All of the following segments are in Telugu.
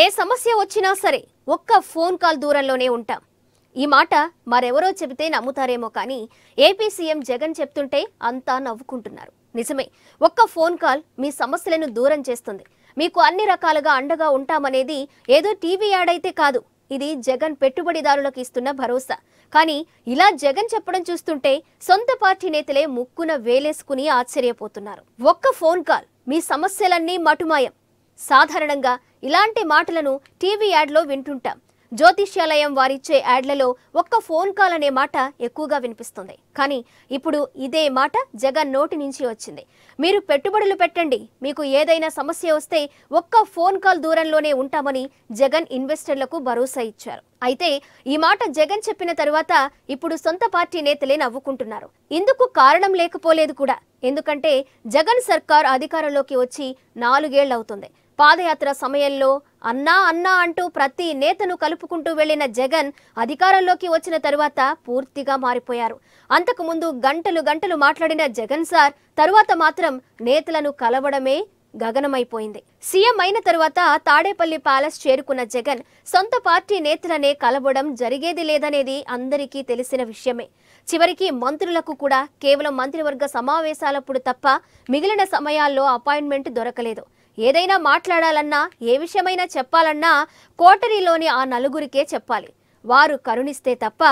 ఏ సమస్య వచ్చినా సరే ఒక్క ఫోన్ కాల్ దూరంలోనే ఉంటాం ఈ మాట మరెవరో చెబితే నమ్ముతారేమో కానీ ఏపీ సీఎం జగన్ చెప్తుంటే అంతా నవ్వుకుంటున్నారు నిజమే ఒక్క ఫోన్ కాల్ మీ సమస్యలను దూరం చేస్తుంది మీకు అన్ని రకాలుగా అండగా ఉంటామనేది ఏదో టీవీ యాడ్ అయితే కాదు ఇది జగన్ పెట్టుబడిదారులకు ఇస్తున్న భరోసా కానీ ఇలా జగన్ చెప్పడం చూస్తుంటే సొంత పార్టీ నేతలే ముక్కున వేలేసుకుని ఆశ్చర్యపోతున్నారు ఒక్క ఫోన్ కాల్ మీ సమస్యలన్నీ మటుమాయం సాధారణంగా ఇలాంటి మాటలను టీవీ యాడ్లో వింటుంటాం జ్యోతిష్యాలయం వారిచ్చే యాడ్లలో ఒక్క ఫోన్ కాల్ అనే మాట ఎక్కువగా వినిపిస్తుంది కానీ ఇప్పుడు ఇదే మాట జగన్ నోటి నుంచి వచ్చింది మీరు పెట్టుబడులు పెట్టండి మీకు ఏదైనా సమస్య వస్తే ఒక్క ఫోన్ కాల్ దూరంలోనే ఉంటామని జగన్ ఇన్వెస్టర్లకు భరోసా ఇచ్చారు అయితే ఈ మాట జగన్ చెప్పిన తరువాత ఇప్పుడు సొంత పార్టీ నేతలే నవ్వుకుంటున్నారు ఇందుకు కారణం లేకపోలేదు కూడా ఎందుకంటే జగన్ సర్కార్ అధికారంలోకి వచ్చి నాలుగేళ్లవుతుంది పాదయాత్ర సమయంలో అన్నా అన్నా అంటూ ప్రతి నేతను కలుపుకుంటూ వెళ్లిన జగన్ అధికారంలోకి వచ్చిన తరువాత పూర్తిగా మారిపోయారు అంతకు ముందు గంటలు గంటలు మాట్లాడిన జగన్ సార్ తరువాత మాత్రం నేతలను కలవడమే గగనమైపోయింది సీఎం అయిన తరువాత తాడేపల్లి ప్యాలెస్ చేరుకున్న జగన్ సొంత పార్టీ నేతలనే కలవడం జరిగేది లేదనేది అందరికీ తెలిసిన విషయమే చివరికి మంత్రులకు కూడా కేవలం మంత్రివర్గ సమావేశాలప్పుడు తప్ప మిగిలిన సమయాల్లో అపాయింట్మెంట్ దొరకలేదు ఏదైనా మాట్లాడాలన్నా ఏ విషయమైనా చెప్పాలన్నా కోటరీలోని ఆ నలుగురికే చెప్పాలి వారు కరుణిస్తే తప్ప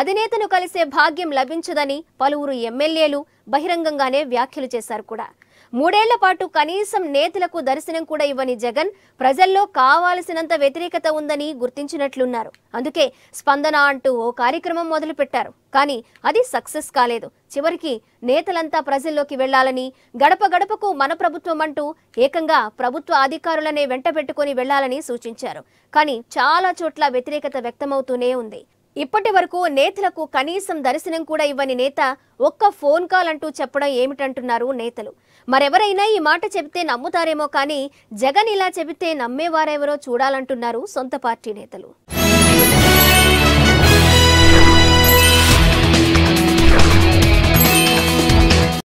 అధినేతను కలిసే భాగ్యం లభించదని పలువురు ఎమ్మెల్యేలు బహిరంగంగానే వ్యాఖ్యలు చేశారు కూడా మూడేళ్ల పాటు కనీసం నేతలకు దర్శనం కూడా ఇవ్వని జగన్ ప్రజల్లో కావాల్సినంత వ్యతిరేకత ఉందని గుర్తించినట్లున్నారు అందుకే స్పందన అంటూ ఓ కార్యక్రమం మొదలుపెట్టారు కానీ అది సక్సెస్ కాలేదు చివరికి నేతలంతా ప్రజల్లోకి వెళ్లాలని గడప గడపకు మన ప్రభుత్వం అంటూ ఏకంగా ప్రభుత్వ అధికారులనే వెంట పెట్టుకుని వెళ్లాలని సూచించారు కానీ చాలా చోట్ల వ్యతిరేకత వ్యక్తమవుతూనే ఉంది ఇప్పటి వరకు నేతలకు కనీసం దర్శనం కూడా ఇవ్వని నేత ఒక్క ఫోన్ కాల్ అంటూ చెప్పడం ఏమిటంటున్నారు నేతలు మరెవరైనా ఈ మాట చెబితే నమ్ముతారేమో కానీ జగన్ ఇలా చెబితే నమ్మేవారెవరో చూడాలంటున్నారు సొంత పార్టీ నేతలు